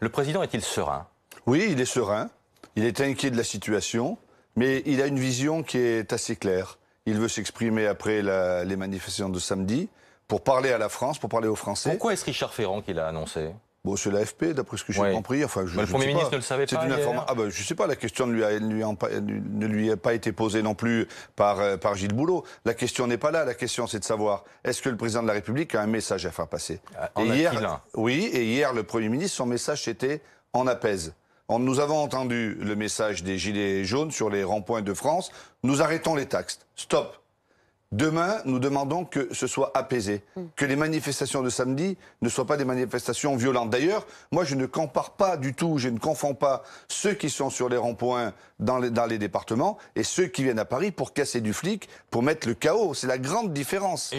Le président est-il serein Oui, il est serein. Il est inquiet de la situation, mais il a une vision qui est assez claire. Il veut s'exprimer après les manifestations de samedi pour parler à la France, pour parler aux Français. Pourquoi est-ce Richard Ferrand qui l'a annoncé Bon, c'est l'AFP, d'après ce que j'ai compris. je, bah, le Premier ministre ne le savait pas. Une information. Euh, ah ben, sais pas, la question ne lui, a, pas été posée non plus euh, par, Gilles Boulot. La question n'est pas là. La question, c'est de savoir est-ce que le président de la République a un message à faire passer ah, et hier, Oui, et hier, le Premier ministre, son message, c'était en apaise. nous avons entendu le message des Gilets jaunes sur les ronds-points de France. Nous arrêtons les taxes. Stop. Demain, nous demandons que ce soit apaisé, mm. que les manifestations de samedi ne soient pas des manifestations violentes. D'ailleurs, moi, je ne compare pas du tout, je ne confonds pas ceux qui sont sur les ronds-points dans les, dans les, départements et ceux qui viennent à Paris pour casser du flic, pour mettre le chaos. C'est la grande différence.